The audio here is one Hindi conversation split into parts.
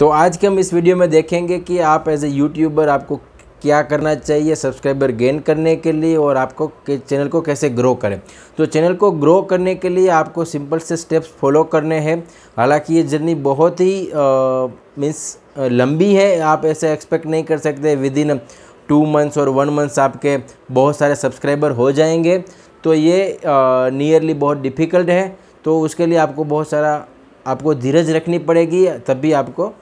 तो आज के हम इस वीडियो में देखेंगे कि आप एज ए यूट्यूबर आपको क्या करना चाहिए सब्सक्राइबर गेन करने के लिए और आपको के चैनल को कैसे ग्रो करें तो चैनल को ग्रो करने के लिए आपको सिंपल से स्टेप्स फॉलो करने हैं हालांकि ये जर्नी बहुत ही मीन्स लंबी है आप ऐसे एक्सपेक्ट नहीं कर सकते विद इन टू मंथ्स और वन मंथ्स आपके बहुत सारे सब्सक्राइबर हो जाएंगे तो ये नियरली बहुत डिफ़िकल्ट है तो उसके लिए आपको बहुत सारा आपको धीरज रखनी पड़ेगी तब भी आपको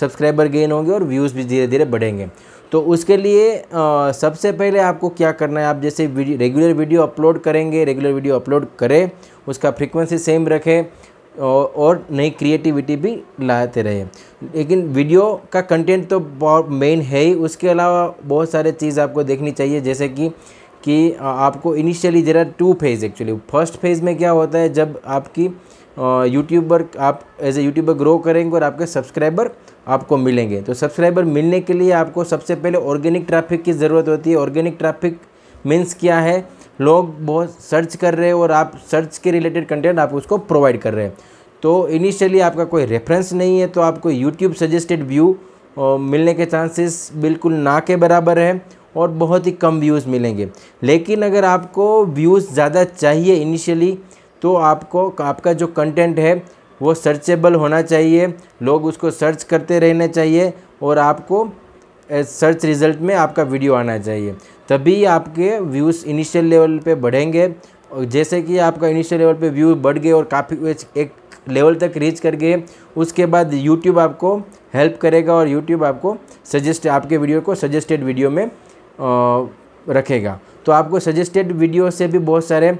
सब्सक्राइबर गेन होंगे और व्यूज़ भी धीरे धीरे बढ़ेंगे तो उसके लिए आ, सबसे पहले आपको क्या करना है आप जैसे वीडियो, रेगुलर वीडियो अपलोड करेंगे रेगुलर वीडियो अपलोड करें उसका फ्रीक्वेंसी सेम रखें और, और नई क्रिएटिविटी भी लाते रहे लेकिन वीडियो का कंटेंट तो बहुत मेन है ही उसके अलावा बहुत सारे चीज़ आपको देखनी चाहिए जैसे कि कि आपको इनिशियली जरा two phase actually first phase में क्या होता है जब आपकी यूट्यूबर आप एज ए यूट्यूबर ग्रो करेंगे और आपके सब्सक्राइबर आपको मिलेंगे तो सब्सक्राइबर मिलने के लिए आपको सबसे पहले ऑर्गेनिक ट्रैफिक की ज़रूरत होती है ऑर्गेनिक ट्रैफिक मीन्स क्या है लोग बहुत सर्च कर रहे हैं और आप सर्च के रिलेटेड कंटेंट आप उसको प्रोवाइड कर रहे हैं तो इनिशियली आपका कोई रेफरेंस नहीं है तो आपको यूट्यूब सजेस्टेड व्यू मिलने के चांसेस बिल्कुल ना के बराबर है और बहुत ही कम व्यूज़ मिलेंगे लेकिन अगर आपको व्यूज़ ज़्यादा चाहिए इनिशियली तो आपको आपका जो कंटेंट है वो सर्चेबल होना चाहिए लोग उसको सर्च करते रहना चाहिए और आपको सर्च रिज़ल्ट में आपका वीडियो आना चाहिए तभी आपके व्यूज़ इनिशियल लेवल पे बढ़ेंगे और जैसे कि आपका इनिशियल लेवल पे व्यू बढ़ गए और काफ़ी एक लेवल तक रीच कर गए उसके बाद यूट्यूब आपको हेल्प करेगा और यूट्यूब आपको सजेस्ट आपके वीडियो को सजेस्टेड वीडियो में रखेगा तो आपको सजेस्टेड वीडियो से भी बहुत सारे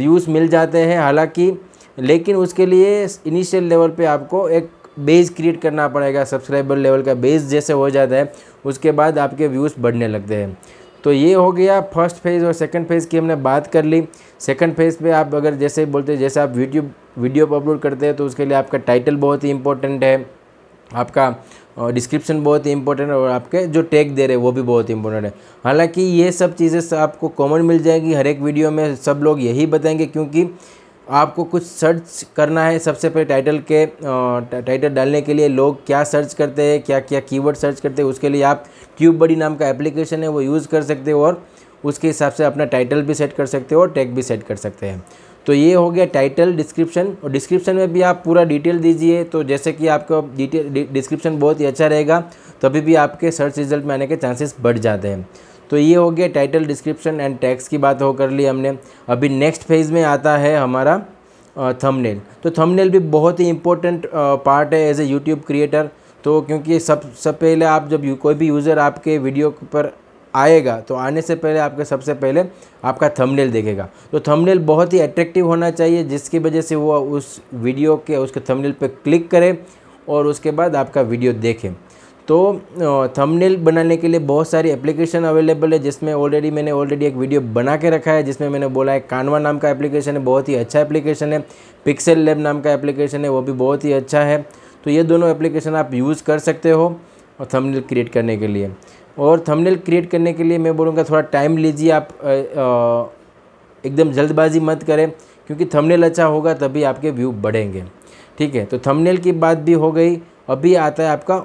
व्यूज़ मिल जाते हैं हालाँकि लेकिन उसके लिए इनिशियल लेवल पे आपको एक बेस क्रिएट करना पड़ेगा सब्सक्राइबर लेवल का बेस जैसे हो जाता है उसके बाद आपके व्यूज़ बढ़ने लगते हैं तो ये हो गया फर्स्ट फेज़ और सेकंड फेज़ की हमने बात कर ली सेकंड फेज़ पे आप अगर जैसे बोलते जैसे आप यूट्यूब वीडियो पर अपलोड करते हैं तो उसके लिए आपका टाइटल बहुत ही इंपॉर्टेंट है आपका डिस्क्रिप्शन बहुत ही इंपॉर्टेंट है और आपके जो टैग दे रहे हैं वो भी बहुत इंपॉर्टेंट है हालांकि ये सब चीज़ें आपको कॉमन मिल जाएगी हर एक वीडियो में सब लोग यही बताएंगे क्योंकि आपको कुछ सर्च करना है सबसे पहले टाइटल के टाइटल डालने के लिए लोग क्या सर्च करते हैं क्या क्या कीवर्ड सर्च करते हैं उसके लिए आप ट्यूब बड़ी नाम का एप्लीकेशन है वो यूज़ कर सकते हो और उसके हिसाब से अपना टाइटल भी सेट कर सकते हो और टैग भी सेट कर सकते हैं तो ये हो गया टाइटल डिस्क्रिप्शन और डिस्क्रिप्शन में भी आप पूरा डिटेल दीजिए तो जैसे कि आपका डिटेल डिस्क्रिप्शन बहुत ही अच्छा रहेगा तभी भी आपके सर्च रिजल्ट में आने के चांसेस बढ़ जाते हैं तो ये हो गया टाइटल डिस्क्रिप्शन एंड टैक्स की बात हो कर ली हमने अभी नेक्स्ट फेज में आता है हमारा थंबनेल तो थंबनेल भी बहुत ही इंपॉर्टेंट पार्ट है एज ए यूट्यूब क्रिएटर तो क्योंकि सब सब पहले आप जब कोई भी यूज़र आपके वीडियो पर आएगा तो आने से पहले आपके सबसे पहले आपका थंबनेल देखेगा तो थंबनेल बहुत ही अट्रैक्टिव होना चाहिए जिसकी वजह से वो उस वीडियो के उसके थंबनेल पर क्लिक करे और उसके बाद आपका वीडियो देखें तो थंबनेल बनाने के लिए बहुत सारी एप्लीकेशन अवेलेबल है जिसमें ऑलरेडी मैंने ऑलरेडी एक वीडियो बना के रखा है जिसमें मैंने बोला है कानवा नाम का एप्लीकेशन है बहुत ही अच्छा एप्लीकेशन है पिक्सल लैब नाम का एप्लीकेशन है वो भी बहुत ही अच्छा है तो ये दोनों एप्लीकेशन आप यूज़ कर सकते हो और थमनेल क्रिएट करने के लिए और थमनेल क्रिएट करने के लिए मैं बोलूँगा थोड़ा टाइम लीजिए आप एकदम जल्दबाजी मत करें क्योंकि थमनेल अच्छा होगा तभी आपके व्यू बढ़ेंगे ठीक है तो थमनेल की बात भी हो गई अभी आता है आपका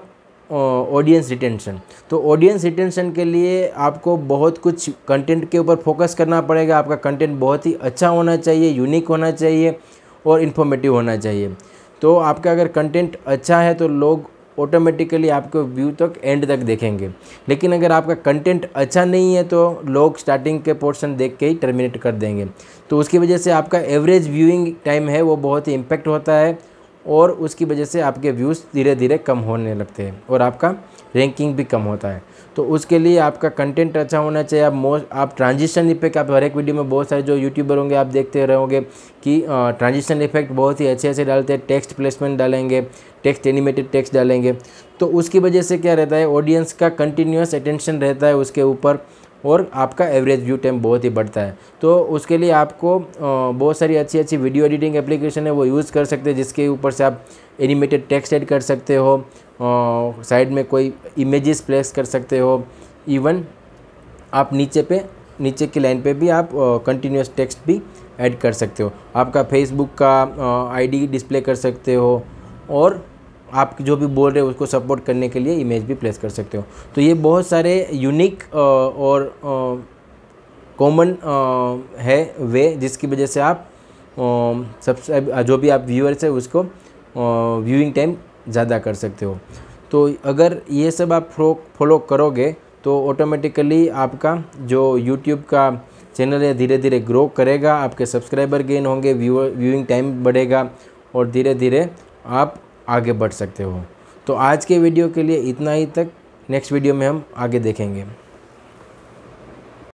ऑडियंस रिटेंशन तो ऑडियंस रिटेंशन के लिए आपको बहुत कुछ कंटेंट के ऊपर फोकस करना पड़ेगा आपका कंटेंट बहुत ही अच्छा होना चाहिए यूनिक होना चाहिए और इन्फॉर्मेटिव होना चाहिए तो आपका अगर कंटेंट अच्छा है तो लोग ऑटोमेटिकली आपको व्यू तक एंड तक देखेंगे लेकिन अगर आपका कंटेंट अच्छा नहीं है तो लोग स्टार्टिंग के पोर्शन देख के ही टर्मिनेट कर देंगे तो उसकी वजह से आपका एवरेज व्यूइंग टाइम है वो बहुत ही इम्पैक्ट होता है और उसकी वजह से आपके व्यूज़ धीरे धीरे कम होने लगते हैं और आपका रैंकिंग भी कम होता है तो उसके लिए आपका कंटेंट अच्छा होना चाहिए आप मोस्ट आप ट्रांजिशन इफेक्ट आप हर एक वीडियो में बहुत सारे जो यूट्यूबर होंगे आप देखते रहोगे कि ट्रांजिशन इफेक्ट बहुत ही अच्छे अच्छे डालते हैं टेक्स्ट प्लेसमेंट डालेंगे टेक्स्ट एनिमेटेड टेक्स्ट डालेंगे तो उसकी वजह से क्या रहता है ऑडियंस का कंटिन्यूस अटेंशन रहता है उसके ऊपर और आपका एवरेज व्यू टाइम बहुत ही बढ़ता है तो उसके लिए आपको बहुत सारी अच्छी अच्छी वीडियो एडिटिंग एप्लीकेशन है वो यूज़ कर सकते हैं जिसके ऊपर से आप एनिमेटेड टेक्स्ट ऐड कर सकते हो साइड में कोई इमेजेस प्लेस कर सकते हो इवन आप नीचे पे नीचे की लाइन पे भी आप कंटिन्यूस टेक्स्ट भी ऐड कर सकते हो आपका फेसबुक का आईडी डिस्प्ले कर सकते हो और आप जो भी बोल रहे हो उसको सपोर्ट करने के लिए इमेज भी प्लेस कर सकते हो तो ये बहुत सारे यूनिक और कॉमन है वे जिसकी वजह से आप सब्सक्राइब जो भी आप व्यूअर्स है उसको व्यूइंग टाइम ज़्यादा कर सकते हो तो अगर ये सब आप फॉलो करोगे तो ऑटोमेटिकली आपका जो यूट्यूब का चैनल है धीरे धीरे ग्रो करेगा आपके सब्सक्राइबर गेन होंगे व्यूअर व्यूइंग टाइम बढ़ेगा और धीरे धीरे आप आगे बढ़ सकते हो तो आज के वीडियो के लिए इतना ही तक नेक्स्ट वीडियो में हम आगे देखेंगे